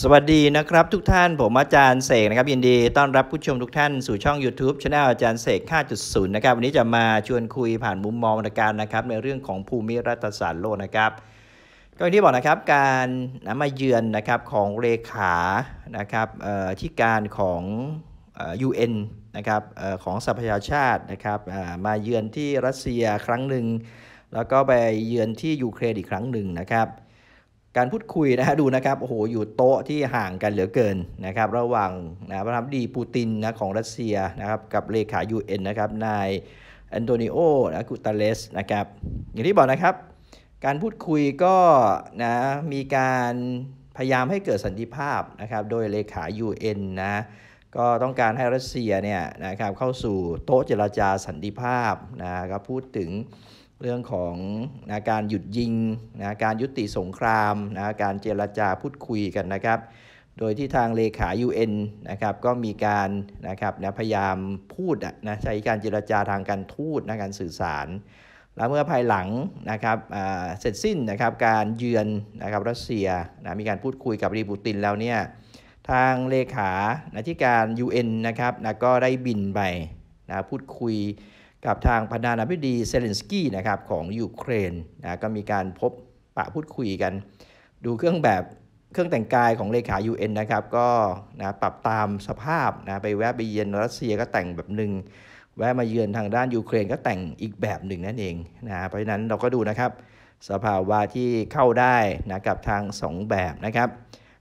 สวัสดีนะครับ ทุกท่าน ผมอาจารย์เสกนะครับ ยินดีต้อนรับผู้ชมทุกท่านสู่ช่อง YouTube ช anel อาจารย์เสก 5.0 นะครับวันนี้จะมาชวนคุยผ่านมุมมองวรรณการนะครับในเรื่องของภูมิรัฐศาสตร์โลกนะครับ ก็อย่างที่บอกนะครับการนะมาเยือนนะครับของเลขานะครับที่การของยูเอ็นนะครับของสหประชาชาตินะครับมาเยือนที่รัสเซียครั้งหนึ่ง แล้วก็ไปเยือนที่ยูเครนอีกครั้งหนึ่งนะครับการพูดคุยนะฮะดูนะครับโอ้โหอยู่โต๊ะที่ห่างกันเหลือเกินนะครับระหว่างนะประธานบดีปูตินนะของรัสเซียนะครับกับเลขา UN นะครับนายแอนโตนิโอนะกุตาเลสนะครับอย่างที่บอกนะครับการพูดคุยก็นะมีการพยายามให้เกิดสันติภาพนะครับโดยเลขา UN นะก็ต้องการให้รัสเซียเนี่ยนะครับเข้าสู่โต๊ะเจรจาสันติภาพนะครับพูดถึงเรื่องของนะการหยุดยิงนะการยุติสงครามนะการเจรจาพูดคุยกันนะครับ โดยที่ทางเลขา UN นะครับก็มีการนะครับนะพยายามพูดนะใช้การเจรจาทางการทูตนะการสื่อสาร แล้วเมื่อภายหลังนะครับเสร็จสิ้นนะครับการเยือนนะครับรัสเซียนะมีการพูดคุยกับรีบูตินแล้วเนี่ยทางเลขานะที่การ UN นะครับนะก็ได้บินไปนะพูดคุยกับทางพนานาธิบดีเซเลนสกี้นะครับของยูเครนนะก็มีการพบปะพูดคุยกัน ดูเครื่องแบบ เครื่องแต่งกายของเลขา UN นะครับก็นะปรับตามสภาพนะไปแวะไปเยือนรัสเซียก็แต่งแบบหนึ่ง แวะมาเยือนทางด้านยูเครนก็แต่งอีกแบบหนึ่งนั่นเองนะเพราะฉะนั้นเราก็ดูนะครับ สภาวะที่เข้าได้นะกับทาง 2 แบบนะครับ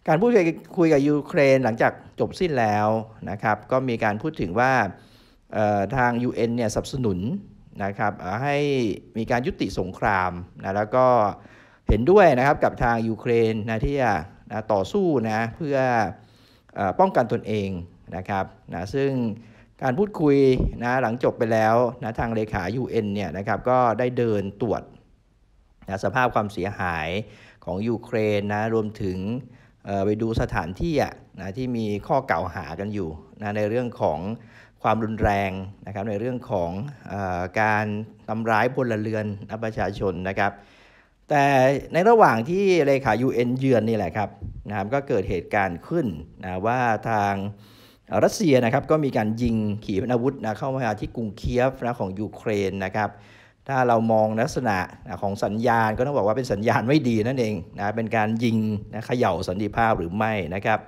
การพูดคุยกับยูเครนหลังจากจบสิ้นแล้วนะครับก็มีการพูดถึงว่าทาง UN เนี่ยสนับสนุนนะครับให้มีการยุติสงครามนะแล้วก็เห็นด้วยนะครับกับทางยูเครนนะที่จะต่อสู้นะเพื่อป้องกันตนเองนะครับนะซึ่งการพูดคุยนะหลังจบไปแล้วนะทางเลขา UN เนี่ยนะครับก็ได้เดินตรวจนะสภาพความเสียหายของยูเครนนะรวมถึงไปดูสถานที่อ่ะนะที่มีข้อเก่าวหากันอยู่นะในเรื่องของความรุนแรงนะครับในเรื่องของอการทำร้ายพลเรือนประชาชนนะครับแต่ในระหว่างที่เลขา UN เยือนนี่แหละครับนะครับก็เกิดเหตุการณ์ขึ้นนะว่าทางรัสเซียนะครับก็มีการยิงขีปนาวุธนะเข้ามาที่กรุงเคียฟนะของยูเครนนะครับถ้าเรามองลักษณะของสัญญาณก็ต้องบอกว่าเป็นสัญญาณไม่ดีนั่นเองนะเป็นการยิงนะเขย่าสันติภาพหรือไม่นะครับ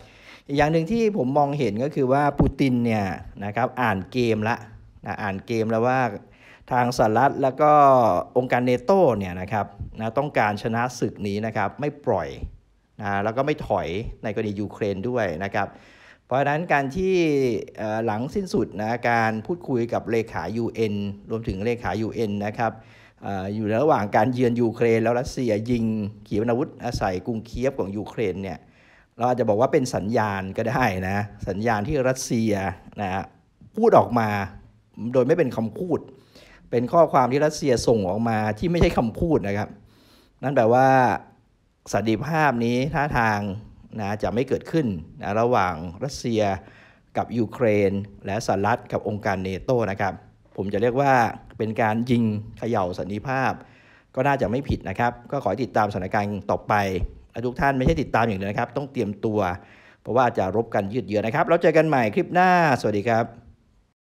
อีกอย่างหนึ่งที่ผมมองเห็นก็คือว่าปูตินเนี่ยนะครับอ่านเกมละนะอ่านเกมแล้วว่าทางสหรัฐแล้วก็องค์การเนโตเนี่ยนะครับนะต้องการชนะศึกนี้นะครับไม่ปล่อยนะแล้วก็ไม่ถอยในกรณียูเครนด้วยนะครับเพราะฉะนั้นการที่หลังสิ้นสุดนะการพูดคุยกับเลขา UN รวมถึงเลขา UN นะครับอยู่ระหว่างการเยือนยูเครน แล้วรัสเซียยิงขีปนาวุธอาศัยกรุงเคียบของยูเครนเนี่ยเราอาจจะบอกว่าเป็นสัญญาณก็ได้นะสัญญาณที่รัสเซียนะพูดออกมาโดยไม่เป็นคำพูด เป็นข้อความที่รัสเซียส่งออกมาที่ไม่ใช่คำพูดนะครับ นั่นแปลว่าสันติภาพนี้ท่าทางนะจะไม่เกิดขึ้นนะระหว่างรัสเซียกับยูเครน และสหรัฐกับองค์การเนโตนะครับ ผมจะเรียกว่าเป็นการยิงเขย่าสันนิภาพ ก็น่าจะไม่ผิดนะครับ ก็ขอติดตามสถานการณ์ต่อไปทุกท่านไม่ใช่ติดตามอย่างเดียวนะครับ ต้องเตรียมตัว เพราะว่าจะรบกันยืดเยื้อนะครับ แล้วเจอกันใหม่คลิปหน้าสวัสดีครับ